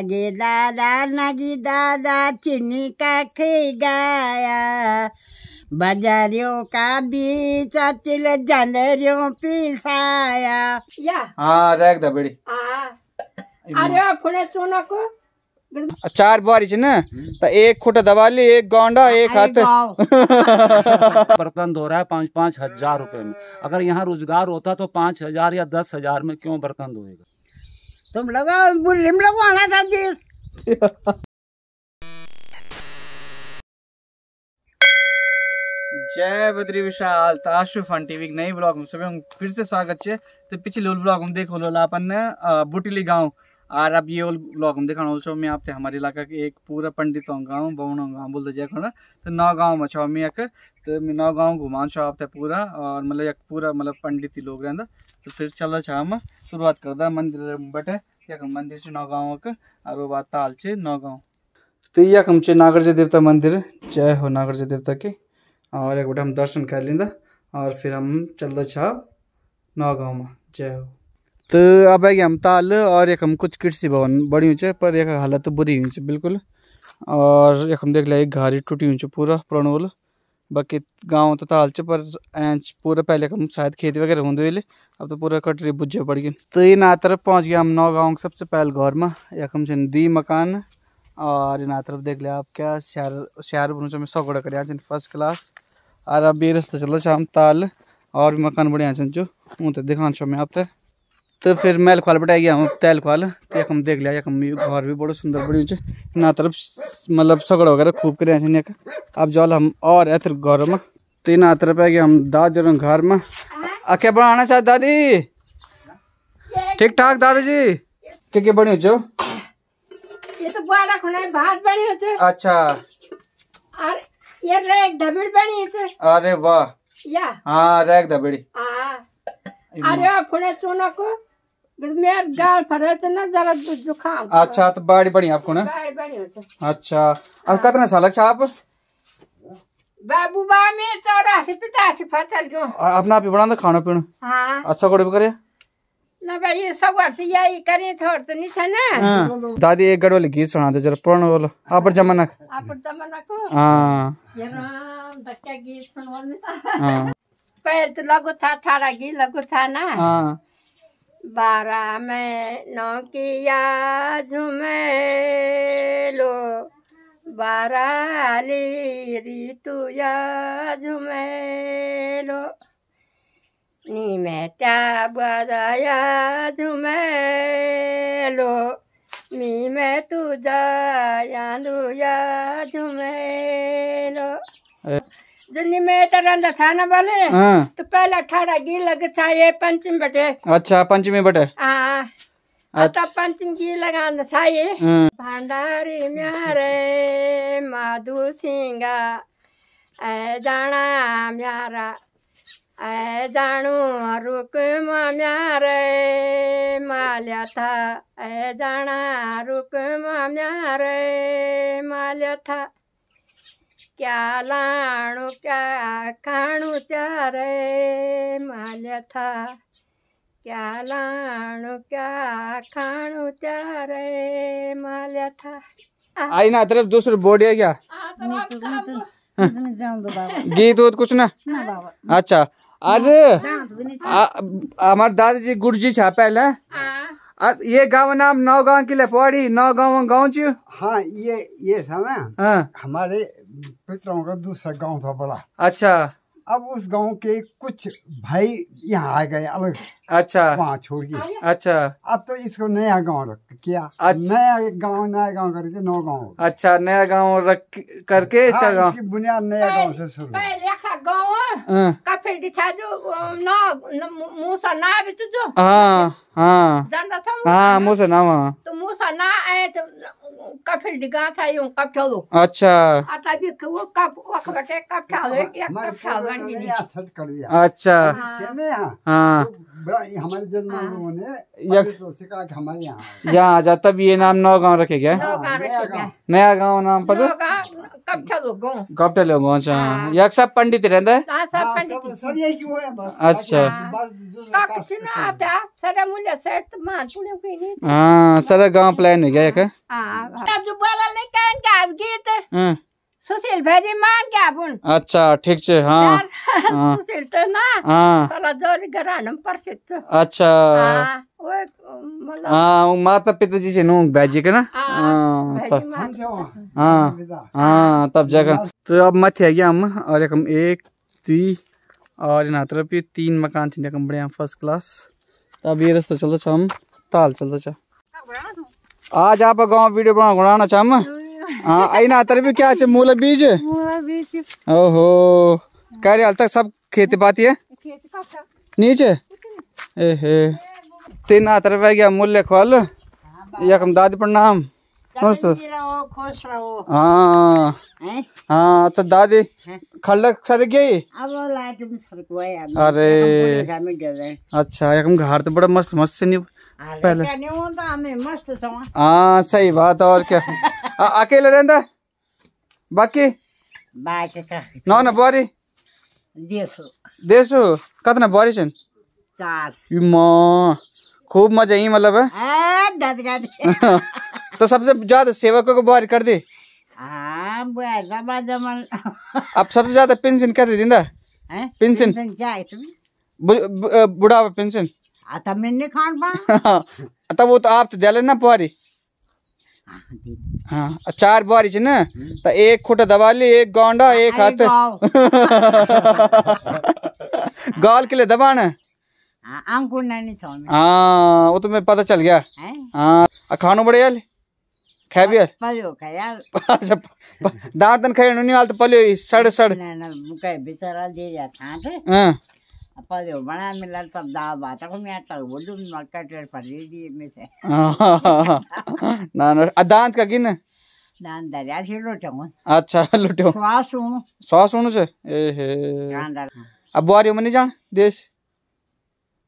नगे दादा नगी दादा चीनी का खी गया बजरियों का बीच तिल जनरियों पिसाया हाँ रख दो बड़ी अरे खुले सुनो को चार बारी ना तो एक खुट दवाली एक गोंडा एक हाथ बर्तन धो रहा है पाँच पाँच हजार रुपए में अगर यहाँ रोजगार होता तो पाँच हजार या दस हजार में क्यों बर्तन धोएगा तुम लगाओ बुढ़ी लगवाना था जय बद्री विशाल ताशुफ टीवी नई ब्लॉग में सुबह फिर से स्वागत है तो पिछले ब्लॉग हम देखो लोला अपन ने बुटिली गांव और अब ये ब्लॉग हम दिखाना छो मैं आपते हमारे इलाका के एक पूरा पंडितों गांव बवणों गाँव बोलते जै खण तो नौ गाँव में छो मैं एक तो मैं नौ गाँव घुमान छो आपते पूरा और मतलब एक पूरा मतलब पंडित ही लोग रहता तो फिर चल रहा हम शुरुआत कर दें मंदिर बटे एक मंदिर से नौ गाँव एक और वो बात ताल से नौ गाँव तो यखम छ नागरजय देवता मंदिर जय हो नागरजय देवता के और एक बटे हम दर्शन कर लेंदा और फिर हम चल रहा छा नौ गाँव में जय हो तो अब आगे हम ताल और एक हम कुछ कृषि भवन बड़ी हुई पर एक हालत तो बुरी हुई बिल्कुल और एक हम देख लिया एक घारी टूटी हुई पूरा प्रणोल बाकी गांव तो ताल चे पर एंच पूरा पहले हम शायद खेत वगैरह होंगे वेले अब तो पूरा कटरी बुझे पड़ गई तो ये ना तरफ पहुँच गया हम नौ गाँव के सबसे पहले घर में एक हम दी मकान और इन तरफ देख लिया आप क्या शहर शहर बनू में सौगड़ा कर फर्स्ट क्लास और अब ये रास्ता चल शाम ताल और भी मकान बढ़िया जो ऊँ तो दिखा छो मैं आप तक तो फिर मैल लखवाल बटाई गया हूँ तय लखवाल तो यखम देख लिया यखम घर भी बड़ो सुंदर बड़ी छ ना तरफ मतलब सगड़ वगैरह खूब कर अब जल हम और अतर घर में तो ना तरफ आ गया हम दादी घर में अके बनाना चाहे दादी ठीक ठाक दादाजी के के बनी हो हो अच्छा अरे वाह हाँ रैक रेग दबड़ी हां अरे खुना सोना को मेरा गाल फरत तो ना जरा जुकाम अच्छा तो बाड़ी बड़ी आपको ना बाड़ी बड़ी तो। अच्छा अब कितने साल अच्छा आप बाबू बा में चौरासी पचासी फसल गयो अपना आप ही तो खाना पीना हां अच्छा कोड़े करे ना भाई सब वर्ष यही करे थोड़ तो नहीं था ना हाँ। दादी एक वाली गीत सुना दे जरा पुराना वाला आपर जमाना आपर जमाना को हां ये राम बच्चा गीत सुनवा हां पहले तो लगो था थारा गीत लगो था ना हां बारा में नौकिया झुमे लो बाराली ऋतुया झुमे लो निमेत्या बदया झुमे लो मी में तू जाया झुमे लो जिन्नी में तो रंदा था ना बोले हाँ। तो पहले अठारह गी लग था ये पंचम बटे अच्छा पंचमी बटे हाँ। अच्छा। पंचम गी लगाना था ये हाँ। भंडारी म्यारे माधु सिंगा ऐ जाना म्यारा ऐ जानू रुक म्यारे माल्या था ऐ जाना रुक म्यारे माल्या था क्या लाणु क्या खाणु ત્યારે माल्या था क्या लाणु क्या खाणु ત્યારે माल्या था आई ना तरफ दूसरे बोर्ड है क्या तो- तो- तो गीत वो कुछ ना अच्छा अरे हमारे दादी जी गुरु जी छा पहले ये गांव नाम नौ गांव की लपवाड़ी नौ गांव गांव ची हाँ ये ये था हाँ। हमारे पितरों का दूसरा गांव था बड़ा अच्छा अब उस गांव के कुछ भाई यहाँ आ गए अलग अच्छा वहाँ छोड़ गए अच्छा अब तो इसको नया गांव रख किया अच्छा। नया गांव नया गांव करके नौ गांव अच्छा नया गांव रख करके इसका हाँ, गांव इसकी बुनियाद नया गांव से शुरू गाँव हाँ। का फिर दिखा जो ना मुंह सा ना बिच जो हाँ हाँ, हाँ ना तो ना आए तो कफिल था यूं अच्छा आता भी वो नहीं सेट कर दिया अच्छा चले हां हां हमारे जन्म हाँ। तो हमारे यहां यहां आ ये नाम नौ गांव रखे गया हाँ, नया गांव नाम पता कब चलो गो अच्छा यक सब पंडित रहंदा हां सब पंडित क्यों है बस अच्छा बस जो का आता तो हाँ, सारा गांव प्लान हो गया एक हाँ, हाँ, सुशील भाई मान के अच्छा ठीक छे हां सुशील तो ना हां साला जोर अच्छा हां मतलब- हां माता से भाजी के ना हां हां तब जगह तो अब है गया हम और एक हम और इन तीन मकान थी बढ़िया फर्स्ट क्लास अब ये रास्ता चलता छम ताल चलता छ आज आप गांव वीडियो बना बनाना चम हाँ आई ना तरफ क्या छ मूला बीज ओहो कार्य हाल तक सब खेती पाती है नीचे एहे तीन आतर पे गया मूल्य खोल यकम दादी प्रणाम नमस्ते खुश रहो हाँ हाँ तो दादी खड़क सर गई अरे अच्छा यकम घर तो बड़ा मस्त मस्त से नहीं पहले हाँ सही बात और क्या आ, अकेले रहता बाकी नौ ना बोरी देसु देसु कतना बोरी छन चार खूब मजा ही मतलब है तो सबसे ज्यादा सेवकों को बुआरी कर दी हाँ, अब सबसे ज्यादा पेंशन कर दिंदा पेंशन बुढ़ावा पेंशन हाँ, तब वो तो आप तो दिल ना बुआरी हाँ, हाँ चार बुआरी छे ना हम्म। तो एक खुटा दबा ली एक गोंडा एक हाथ गाल के लिए दबाना आ, आ, वो तो मैं पता चल गया आ, खानो बड़े खाबियर पल्यो खयाल दांतन खैर नुनी वाल तो पल्यो सड़ सड़ ना ना मुके बेचारा दे जा थाट हां पल्यो बड़ा मिलल तब दा बात को मैं तो बोलू मक्का टेर पर दे में से ना ना दांत का गिन दांत दरिया से लुटो अच्छा लुटो श्वास हूं श्वास हूं से ए हे अब बुआरी जान देश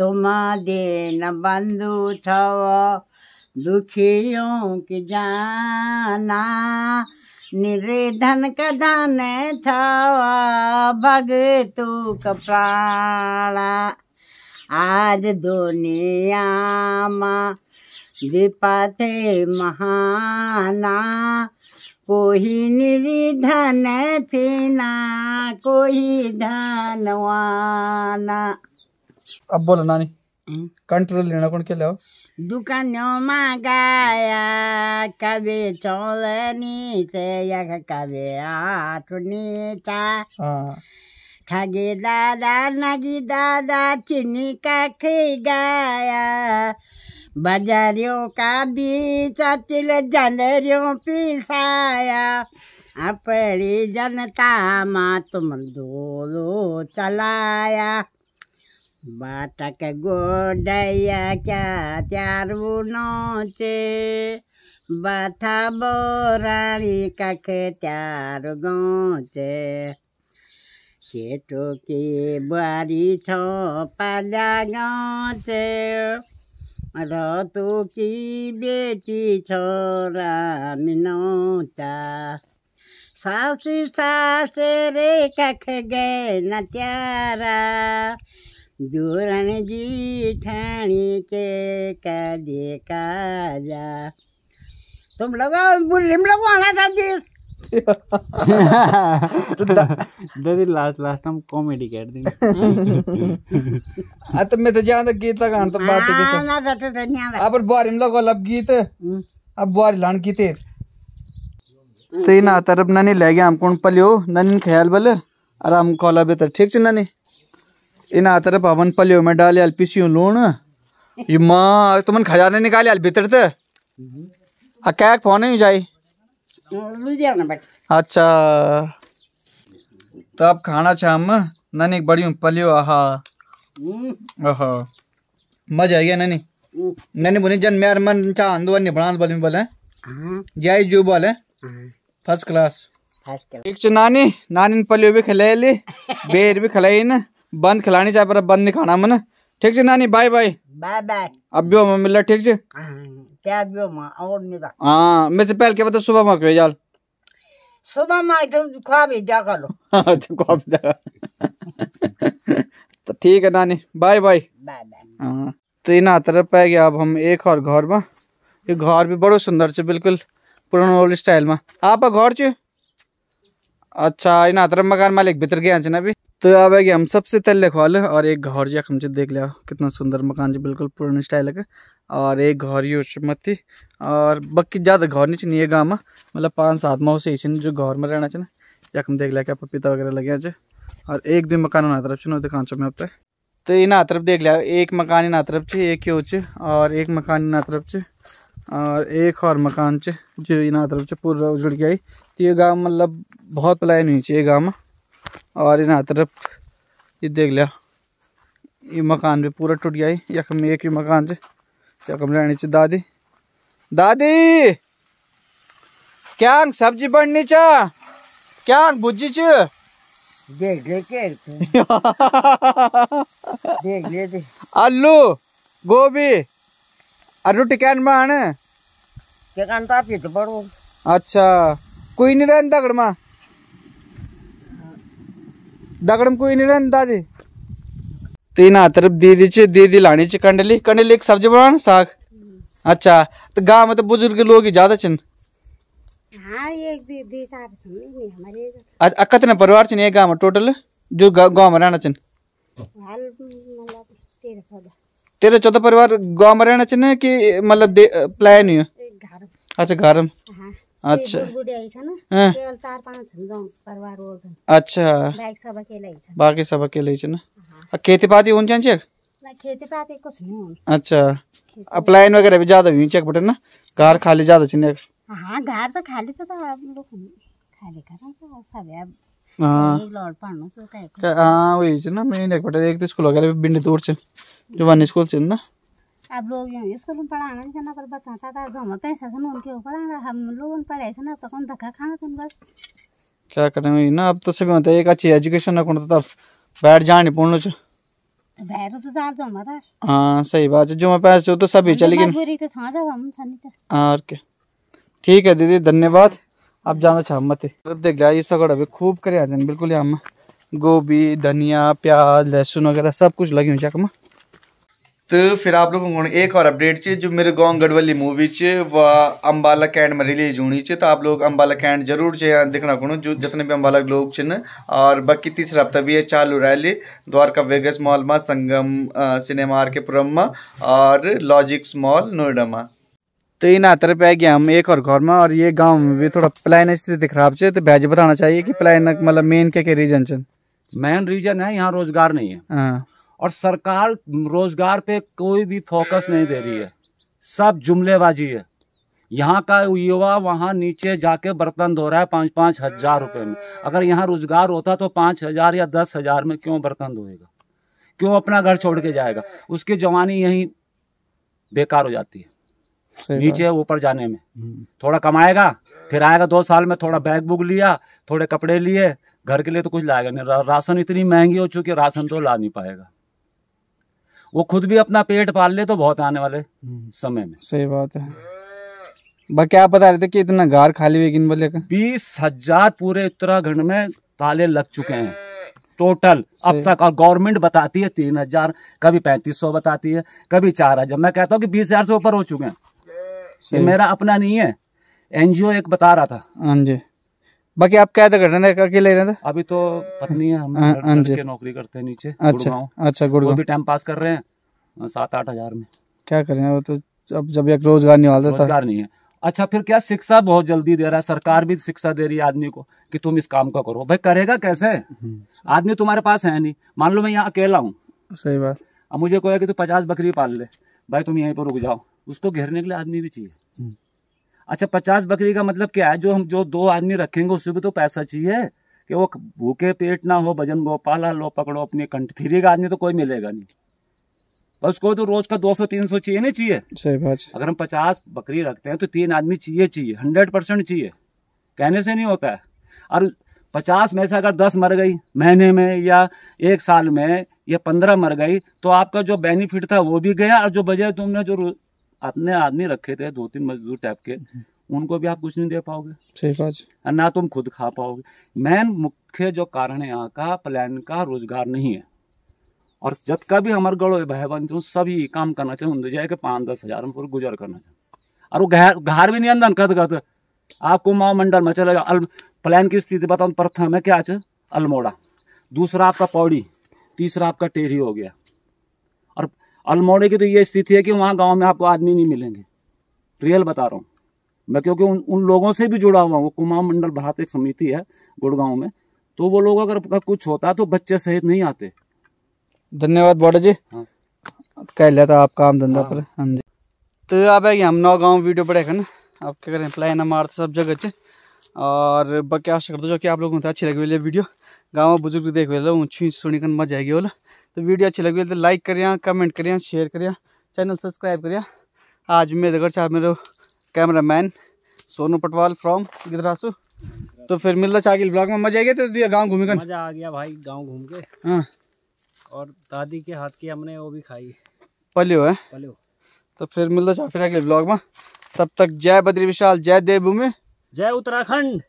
তোমাদের बंधु থব दुखियों की जाना निर्धन कदान था भग तू प्राणा आज दुनिया में विपते महाना कोई निर्धन थी ना कोई धनवाना अब्बोला नानी हम्म। कंट्रोल लेना कोण केल्यावर दुकान्यो मागाया कवे चोलनीचे या कवे आठणीचा हाँ। ठगे दादा नगी दादा चिनी का खी गाया बाजारियों का बीच तिल जनरियों पिसाया अपनी जनता मा तुम दो चलाया बाटक गोडैया क्या त्यारू नचे बाथा बोराणी काख त्यार गाउँचे सेतो के बुहारी छ पाल्या गाउँचे र कि बेटी छ रामिनौता सासु सासे रे काख न त्यारा दूरन जी ठाणी के का काजा तुम लोग बुलिम लोग आना चाहती दीदी लास्ट लास्ट हम कॉमेडी कर देंगे आ तो मैं तो जान गीत लगान तो बात तो- है हाँ, ना रहते तो, तो नहीं अब पर बारिम लोग लब गीत हम्म। अब बार लान की तेर हम्म। तो ना तरफ ननी ले गया हम कौन पलियो ननी ख्याल बल और हम कॉला बेहतर ठीक छ ननी इन आतर पवन पलियो में डाले अल पिसियो लूण ये माँ तुमन खजाने निकाले अल भीतर थे आ क्या फोन है जाई हाँ, लुधियाना बैठ अच्छा तो आप खाना छाम नानी बड़ी पलियो आहा हम्म। आहा मजा आ गया नानी नानी बोले जन मेर मन चांद वन बना बोले बोले जय जो बोले फर्स्ट क्लास फर्स्ट क्लास ठीक नानी नानी पलियो भी खिलाई बेर भी खिलाई ना बंद खिलानी चाहे पर बंद नहीं खाना मन ठीक से नानी बाय बाय बाय बाय अब भी हम मिल ठीक से हाँ, क्या भी हम और नहीं का हां मैं से तो पहले के बता सुबह में के जाल सुबह में तो खा भी जा कर लो अच्छा हाँ, खा भी जा तो ठीक है नानी बाय बाय बाय बाय हां तो इन तरफ पै गया अब हम एक और घर में ये घर भी बड़ो सुंदर छे बिल्कुल पुराना ओल्ड स्टाइल में आप घर छ अच्छा इन तरफ मकान मालिक भीतर गया ना अभी तो अब है कि हम सबसे तल्ले ख्वाल और एक घर यख हम देख लिया कितना सुंदर मकान जी बिल्कुल पुरानी स्टाइल का और एक घर यू मती और बाकी ज़्यादा घर नहीं चाहिए ये गाँव में मतलब पाँच सात से छिन जो घर में रहना चाहिए यख हम देख लिया क्या पपीता वगैरह लगे हैं और एक दिन मकान उन्हें तरफ छो दुकान छो मैं अब तक तो इना तरफ देख लिया एक मकान इना तरफ छ एक ही छ और एक मकान इना तरफ छ और एक और मकान छ जो इना तरफ छ पूरा उजड़ गया तो ये गाँव मतलब बहुत पलायन हुई छ ये गाँव में और इना तरफ ये देख लिया ये मकान भी पूरा टूट गया यख में एक ही मकान च यखम रहनी च दादी दादी क्या सब्जी बननी चा क्या भुजी च देख ले देख ले दे। आलू गोभी और रोटी कैन बन क्या तो तो बड़ो अच्छा कोई नहीं रहता दगड़ मां दगडम कोई नाही राहणार दाजे ते तो ना तर दीदीचे दीदी ची कंडली कंडली एक सब्जी बना साग अच्छा तो गाँव में तो बुजुर्ग लोग ही ज्यादा छन हाँ एक दी दी हमारे अच्छा कितने परिवार छन एक गाँव में टोटल जो गाँव में रहना छन मतलब तेरह चौदह परिवार गाँव में रहना चाहिए कि मतलब प्लान ही अच्छा घर में अच्छा अच्छा बाकी सब अकेले छ ना खेतीपाती हुन्छ अच्छा अप्लाइन वगैरह भी ज्यादा हुई चेक बटन ना घर खाली ज्यादा छ घर तो खाली तो खाली कर तो सब अब ना मेन एक बटे एक तो स्कूल वगैरह बिंडी दूर छ जो वन स्कूल छ ना अब लोग स्कूल में पढ़ाना नहीं करना पर बच्चा था तो जो हमें पैसा से उनके ऊपर आना हम लोग पढ़ाए थे ना तो कौन धक्का खाना तुम बस क्या करें ना अब तो सभी होते एक अच्छी एजुकेशन ना कौन तो तब बैठ जाने पूर्ण च बैठो तो जाल तो हमारा तो हाँ सही बात है जो मैं पैसे हो तो सभी चले गए बुरी तो सांझ अब हम समझते हां और क्या ठीक है दीदी धन्यवाद अब जाना चाह मत अब देख लिया ये सगड़ अभी खूब करे आ जाने बिल्कुल यहाँ गोभी धनिया प्याज लहसुन वगैरह सब कुछ लगी हुई है तो फिर आप लोगों को एक और अपडेट च जो मेरे गाँव गढ़वली मूवी च व अम्बाला कैंट में रिलीज होनी चे तो आप लोग अम्बाला कैंट जरूर च देखना को जो जितने भी अम्बाला लोग छिन और बाकी तीसरा हफ्ता भी है चालू रैली द्वारका वेगस मॉल में संगम सिनेमा आर के पुरम में और लॉजिक्स मॉल नोएडा में तो इन आतर पे गया हम एक और घर में और ये गाँव में भी थोड़ा प्लान स्थिति खराब है तो भैज बताना चाहिए कि प्लान मतलब मेन क्या क्या रीजन छ मेन रीजन है यहाँ रोजगार नहीं है हाँ। और सरकार रोजगार पे कोई भी फोकस नहीं दे रही है सब जुमलेबाजी है यहाँ का युवा वहाँ नीचे जाके बर्तन धो रहा है पाँच पाँच हजार रुपये में अगर यहाँ रोजगार होता तो पाँच हजार या दस हजार में क्यों बर्तन धोएगा क्यों अपना घर छोड़ के जाएगा उसकी जवानी यहीं बेकार हो जाती है नीचे ऊपर जाने में हम्म। थोड़ा कमाएगा फिर आएगा दो साल में थोड़ा बैग बुक लिया थोड़े कपड़े लिए घर के लिए तो कुछ लाएगा नहीं राशन इतनी महंगी हो चुकी है राशन तो ला नहीं पाएगा वो खुद भी अपना पेट पाल ले तो बहुत आने वाले समय में सही बात है बाकी आप बता रहे थे कि इतना गार खाली हुई बोले का बीस हजार पूरे उत्तराखंड में ताले लग चुके हैं टोटल अब तक और गवर्नमेंट बताती है तीन हजार कभी पैंतीस सौ बताती है कभी चार हजार मैं कहता हूँ कि बीस हजार से ऊपर हो चुके हैं मेरा अपना नहीं है एनजीओ एक बता रहा था हाँ जी बाकी आप क्या करना था अकेले रहे थे? अभी तो पत्नी है हम हाँ, के हाँ नौकरी करते हैं नीचे अच्छा अच्छा गुड़गांव भी टाइम पास कर रहे हैं हाँ, सात आठ हजार में क्या करें वो तो अब जब एक रोजगार नहीं था तो- रोजगार नहीं है अच्छा फिर क्या शिक्षा बहुत जल्दी दे रहा है सरकार भी शिक्षा दे रही है आदमी को कि तुम इस काम का करो भाई करेगा कैसे हम्म। आदमी तुम्हारे पास है नहीं मान लो मैं यहाँ अकेला हूँ सही बात अब मुझे कहो कि तू पचास बकरी पाल ले भाई तुम यहीं पर रुक जाओ उसको घेरने के लिए आदमी भी चाहिए हम्म। अच्छा पचास बकरी का मतलब क्या है जो हम जो दो आदमी रखेंगे उसे भी तो पैसा चाहिए कि वो भूखे पेट ना हो भजन गोपाला लो पकड़ो अपने कंठ थ्री का आदमी तो कोई मिलेगा नहीं बस को तो रोज का दो सौ तीन सौ चाहिए नहीं चाहिए सही बात अगर हम पचास बकरी रखते हैं तो तीन आदमी चाहिए चाहिए हंड्रेड परसेंट चाहिए कहने से नहीं होता है और पचास में से अगर दस मर गई महीने में या एक साल में या पंद्रह मर गई तो आपका जो बेनिफिट था वो भी गया और जो बजाय तुमने जो अपने आदमी रखे थे दो तीन मजदूर टाइप के उनको भी आप कुछ नहीं दे पाओगे सही बात ना तुम खुद खा पाओगे मेन मुख्य जो कारण है यहाँ का प्लान का रोजगार नहीं है और जब का भी हमारे गड़ो भाई बहन थे तो सभी काम करना चाहिए जाए कि पाँच दस हजार में पूरा गुजर करना चाहिए और वो घर भी नहीं अंदर कद कद आपको माओ मंडल में चले जाओ प्लान की स्थिति बताऊँ प्रथम है क्या चाहिए अल्मोड़ा दूसरा आपका पौड़ी तीसरा आपका टेरी हो गया और अल्मोड़े की तो ये स्थिति है कि वहाँ गाँव में आपको आदमी नहीं मिलेंगे रियल बता रहा हूँ मैं क्योंकि उन उन लोगों से भी जुड़ा हुआ हूँ कुमा मंडल भारत एक समिति है गुड़गांव में तो वो लोग अगर कुछ होता तो बच्चे सहित नहीं आते धन्यवाद बॉडा जी हाँ। कह लिया था आप काम धंधा हाँ। पर हाँ जी तो आप है हम नौ गाँव वीडियो पर है आप क्या करें प्लान ना मारते सब जगह से और बाकी आशा करते जो कि आप लोगों को अच्छी लगी वीडियो गाँव बुजुर्ग देख लो ऊँची सुनी कर मजा आएगी बोला तो वीडियो अच्छी लगी तो लाइक करें कमेंट करें शेयर करें चैनल सब्सक्राइब करें आज मेरे घर चाह मेरे camera man Sonu Patwal from Gidrasu तो फिर मिलना चाहिए ब्लॉग में मजा आ गया तो गांव घूमे का मजा आ गया भाई गांव घूम के हाँ। और दादी के हाथ की हमने वो भी खाई पलियो है पलियो तो फिर मिलना चाहिए ब्लॉग में तब तक जय बद्री विशाल जय देवभूमि जय उत्तराखंड